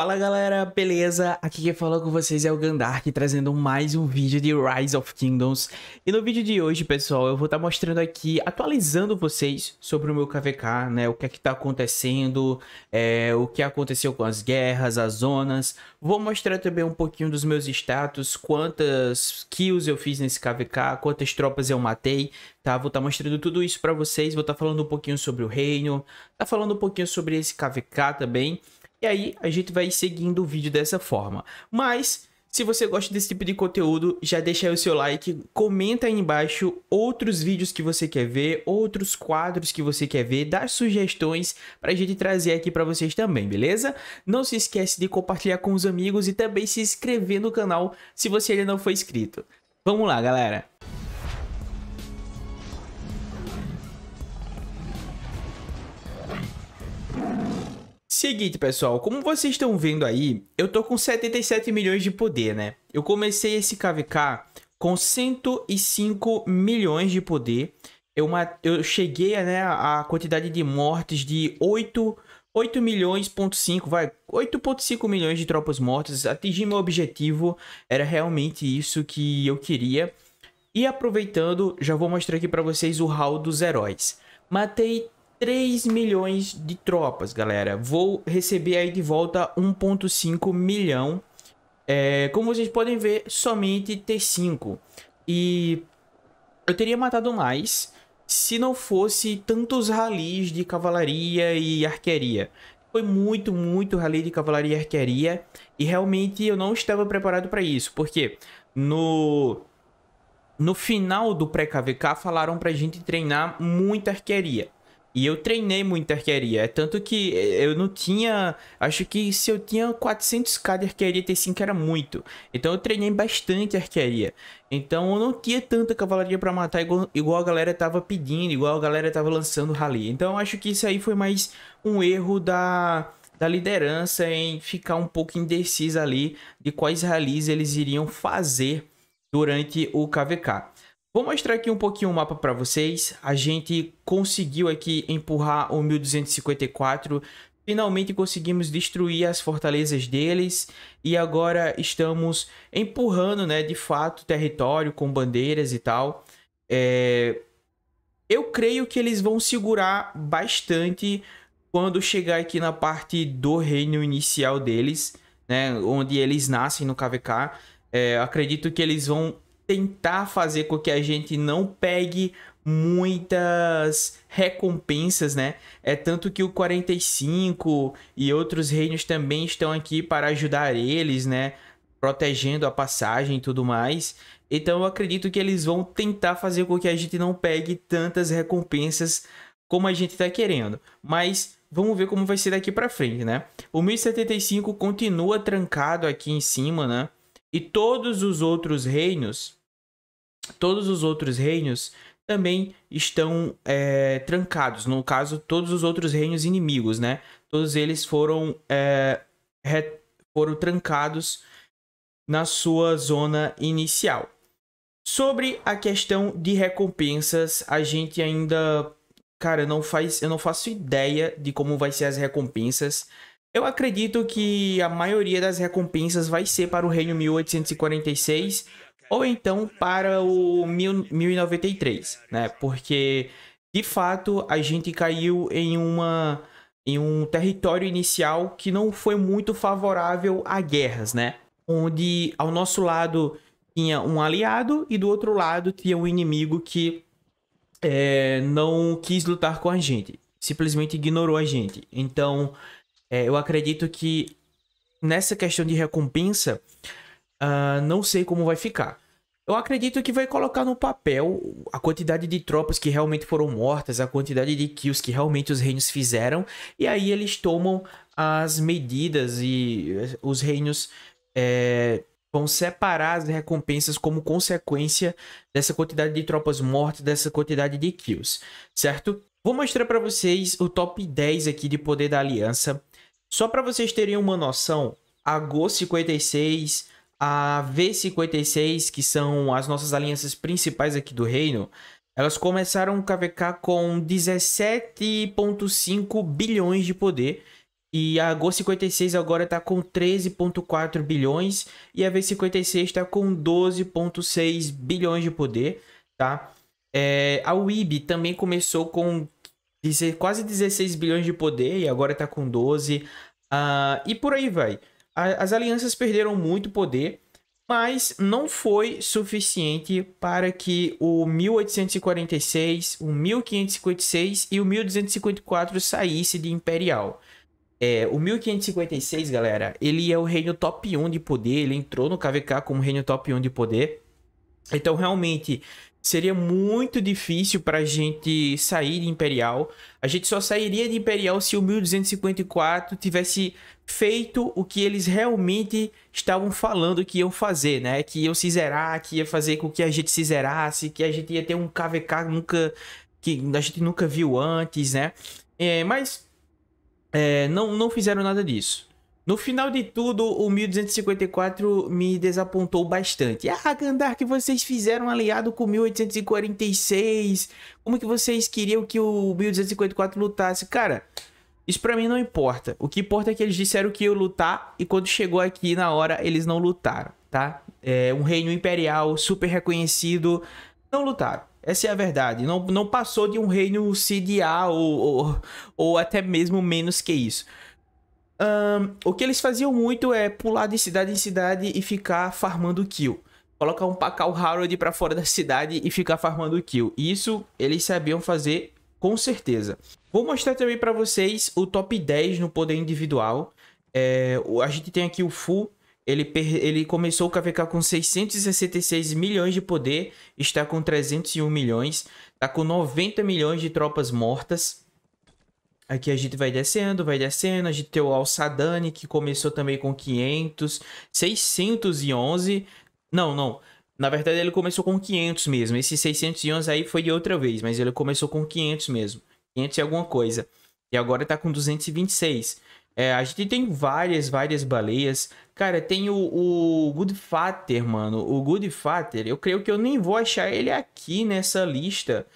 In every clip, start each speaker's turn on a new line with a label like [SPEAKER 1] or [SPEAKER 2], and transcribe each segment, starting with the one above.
[SPEAKER 1] Fala galera, beleza? Aqui quem falou com vocês é o Gandark, trazendo mais um vídeo de Rise of Kingdoms. E no vídeo de hoje, pessoal, eu vou estar tá mostrando aqui, atualizando vocês sobre o meu KVK, né? O que é que tá acontecendo, é, o que aconteceu com as guerras, as zonas. Vou mostrar também um pouquinho dos meus status, quantas kills eu fiz nesse KVK, quantas tropas eu matei, tá? Vou estar tá mostrando tudo isso pra vocês, vou estar tá falando um pouquinho sobre o reino, tá falando um pouquinho sobre esse KVK também. E aí a gente vai seguindo o vídeo dessa forma. Mas se você gosta desse tipo de conteúdo, já deixa aí o seu like, comenta aí embaixo outros vídeos que você quer ver, outros quadros que você quer ver, dá sugestões pra gente trazer aqui para vocês também, beleza? Não se esquece de compartilhar com os amigos e também se inscrever no canal se você ainda não for inscrito. Vamos lá, galera! Seguinte, pessoal, como vocês estão vendo aí, eu tô com 77 milhões de poder, né? Eu comecei esse KVK com 105 milhões de poder. Eu, eu cheguei né, a quantidade de mortes de 8, 8 milhões, ponto vai, 8.5 milhões de tropas mortas. Atingi meu objetivo, era realmente isso que eu queria. E aproveitando, já vou mostrar aqui para vocês o hall dos heróis. Matei 3 milhões de tropas, galera. Vou receber aí de volta 1.5 milhão. É, como vocês podem ver, somente T5. E eu teria matado mais se não fosse tantos ralis de cavalaria e arqueria. Foi muito, muito rally de cavalaria e arqueria. E realmente eu não estava preparado para isso. Porque no no final do pré-KVK falaram pra gente treinar muita arqueria. E eu treinei muito arqueria. É tanto que eh, eu não tinha. Acho que se eu tinha 400k de arqueria, T5 era muito. Então eu treinei bastante arqueria. Então eu não tinha tanta cavalaria para matar, igual, igual, a galera tava pedindo, igual a galera tava lançando rally. Então eu acho que isso aí foi mais um erro da, da liderança em ficar um pouco indecisa ali de quais rallies eles iriam fazer durante o KVK. Vou mostrar aqui um pouquinho o mapa para vocês. A gente conseguiu aqui empurrar o 1254. Finalmente conseguimos destruir as fortalezas deles e agora estamos empurrando, né, de fato, território com bandeiras e tal. É... Eu creio que eles vão segurar bastante quando chegar aqui na parte do reino inicial deles, né, onde eles nascem no KVK. É... Acredito que eles vão tentar fazer com que a gente não pegue muitas recompensas, né? É tanto que o 45 e outros reinos também estão aqui para ajudar eles, né? Protegendo a passagem e tudo mais. Então eu acredito que eles vão tentar fazer com que a gente não pegue tantas recompensas como a gente está querendo. Mas vamos ver como vai ser daqui para frente, né? O 1075 continua trancado aqui em cima, né? E todos os outros reinos todos os outros reinos também estão é, trancados. No caso, todos os outros reinos inimigos, né? Todos eles foram, é, foram trancados na sua zona inicial. Sobre a questão de recompensas, a gente ainda, cara, não faz, eu não faço ideia de como vai ser as recompensas. Eu acredito que a maioria das recompensas vai ser para o Reino 1846 ou então para o 1093, né? Porque de fato a gente caiu em uma em um território inicial que não foi muito favorável a guerras, né? Onde ao nosso lado tinha um aliado e do outro lado tinha um inimigo que é, não quis lutar com a gente, simplesmente ignorou a gente. Então, é, eu acredito que nessa questão de recompensa, Uh, não sei como vai ficar. Eu acredito que vai colocar no papel a quantidade de tropas que realmente foram mortas, a quantidade de kills que realmente os reinos fizeram, e aí eles tomam as medidas e eh, os reinos é, vão separar as recompensas como consequência dessa quantidade de tropas mortas, dessa quantidade de kills, certo? Vou mostrar para vocês o top 10 aqui de poder da aliança, só para vocês terem uma noção. A Go 56, a V56, que são as nossas alianças principais aqui do reino, elas começaram o KVK com 17,5 bilhões de poder. E a Go56 agora está com 13,4 bilhões. E a V56 está com 12,6 bilhões de poder. Tá? É, a WIB também começou com quase 16 bilhões de poder e agora está com 12. Uh, ah, e por aí vai as alianças perderam muito poder, mas não foi suficiente para que o 1846, o 1556 e o 1254 saísse de imperial. É, o 1556, galera, ele é o reino top 1 de poder, ele entrou no KVK como reino top 1 de poder. Então, realmente, Seria muito difícil para a gente sair de Imperial. A gente só sairia de Imperial se o 1254 tivesse feito o que eles realmente estavam falando que iam fazer, né? Que iam se zerar, que ia fazer com que a gente se zerasse, que a gente ia ter um KVK nunca que a gente nunca viu antes, né? É, mas é, não, não fizeram nada disso. No final de tudo, o 1254 me desapontou bastante. Ah, Gandar, que vocês fizeram aliado com 1846. Como que vocês queriam que o 1254 lutasse? Cara, isso para mim não importa. O que importa é que eles disseram que iam lutar e quando chegou aqui na hora eles não lutaram, tá? É um reino imperial super reconhecido, não lutaram. Essa é a verdade. Não, não passou de um reino CDA ou, ou, ou até mesmo menos que isso. Um, o que eles faziam muito é pular de cidade em cidade e ficar farmando kill. Colocar um Pacal Harold para fora da cidade e ficar farmando kill. Isso eles sabiam fazer com certeza. Vou mostrar também para vocês o top 10 no poder individual. É, a gente tem aqui o Fu, ele, ele, começou o KVK com 666 milhões de poder, está com 301 milhões, está com 90 milhões de tropas mortas. Aqui a gente vai descendo, vai descendo. A gente tem o Alçadani, que começou também com 500, 611. Não, não. Na verdade, ele começou com 500 mesmo. Esse 611 aí foi de outra vez, mas ele começou com 500 mesmo. 500 e alguma coisa. E agora tá com 226. É, a gente tem várias, várias baleias. Cara, tem o, o Father, mano. O Father, eu creio que eu nem vou achar ele aqui nessa lista.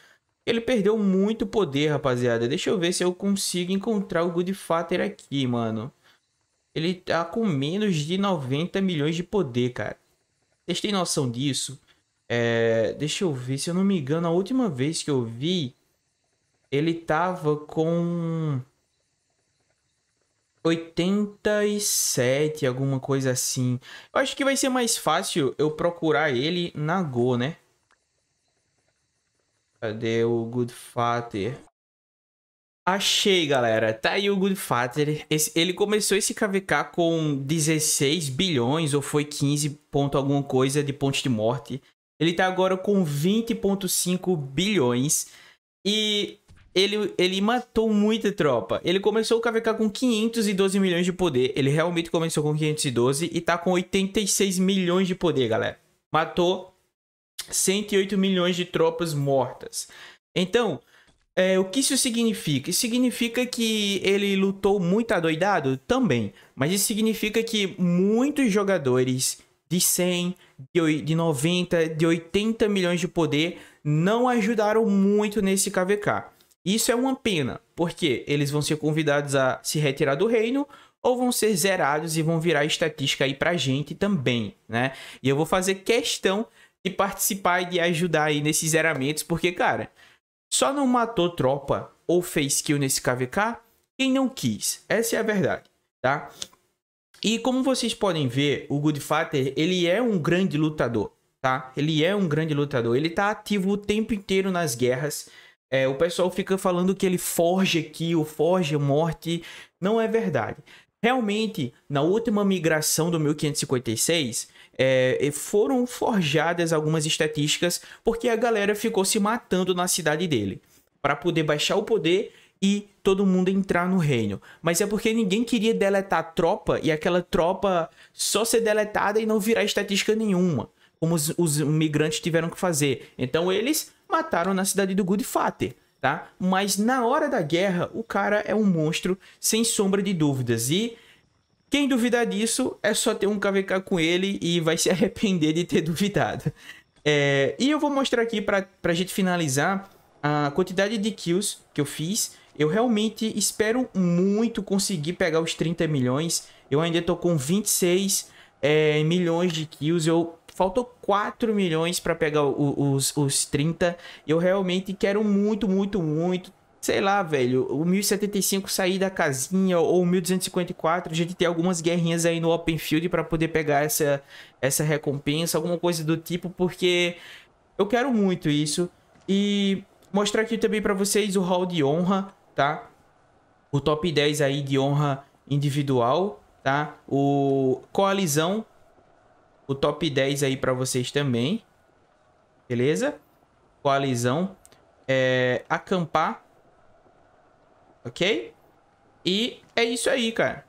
[SPEAKER 1] Ele perdeu muito poder, rapaziada. Deixa eu ver se eu consigo encontrar o Goodfather aqui, mano. Ele tá com menos de 90 milhões de poder, cara. Vocês têm noção disso? É... Deixa eu ver, se eu não me engano, a última vez que eu vi... Ele tava com... 87, alguma coisa assim. Eu acho que vai ser mais fácil eu procurar ele na Go, né? Cadê o Good Father? Achei, galera. Tá aí o Good Father. Esse, ele começou esse KVK com 16 bilhões, ou foi 15 ponto alguma coisa de ponte de morte. Ele tá agora com 20.5 bilhões. E ele, ele matou muita tropa. Ele começou o KVK com 512 milhões de poder. Ele realmente começou com 512 e tá com 86 milhões de poder, galera. Matou 108 milhões de tropas mortas. Então, é, o que isso significa? Isso significa que ele lutou muito adoidado? Também. Mas isso significa que muitos jogadores de 100, de, de 90, de 80 milhões de poder não ajudaram muito nesse KVK. Isso é uma pena, porque eles vão ser convidados a se retirar do reino ou vão ser zerados e vão virar estatística aí pra gente também, né? E eu vou fazer questão e participar e de ajudar aí nesses zeramentos, porque, cara, só não matou tropa ou fez kill nesse KVK quem não quis. Essa é a verdade, tá? E como vocês podem ver, o Good ele é um grande lutador, tá? Ele é um grande lutador, ele tá ativo o tempo inteiro nas guerras. É, o pessoal fica falando que ele forja kill, forja morte, não é verdade. Realmente, na última migração do 1556, é, foram forjadas algumas estatísticas porque a galera ficou se matando na cidade dele para poder baixar o poder e todo mundo entrar no reino. Mas é porque ninguém queria deletar tropa e aquela tropa só ser deletada e não virar estatística nenhuma, como os, os migrantes tiveram que fazer. Então eles mataram na cidade do Goodfather tá? Mas na hora da guerra, o cara é um monstro, sem sombra de dúvidas. E quem duvidar disso é só ter um KVK com ele e vai se arrepender de ter duvidado. É, e eu vou mostrar aqui para a gente finalizar a quantidade de kills que eu fiz. Eu realmente espero muito conseguir pegar os 30 milhões. Eu ainda estou com 26 é, milhões de kills. Eu faltou 4 milhões para pegar o, os, os 30. Eu realmente quero muito, muito, muito sei lá, velho, o 1075 sair da casinha ou o 1254, a gente tem algumas guerrinhas aí no open field para poder pegar essa essa recompensa, alguma coisa do tipo, porque eu quero muito isso e mostrar aqui também para vocês o hall de honra, tá? O top 10 aí de honra individual, tá? O coalizão o top 10 aí para vocês também. Beleza? Coalizão. É, acampar. Ok? E é isso aí, cara.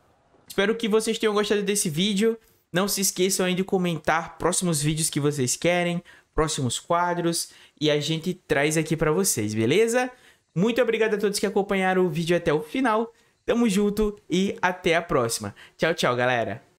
[SPEAKER 1] Espero que vocês tenham gostado desse vídeo. Não se esqueçam aí de comentar próximos vídeos que vocês querem, próximos quadros. E a gente traz aqui para vocês, beleza? Muito obrigado a todos que acompanharam o vídeo até o final. Tamo junto e até a próxima. Tchau, tchau, galera.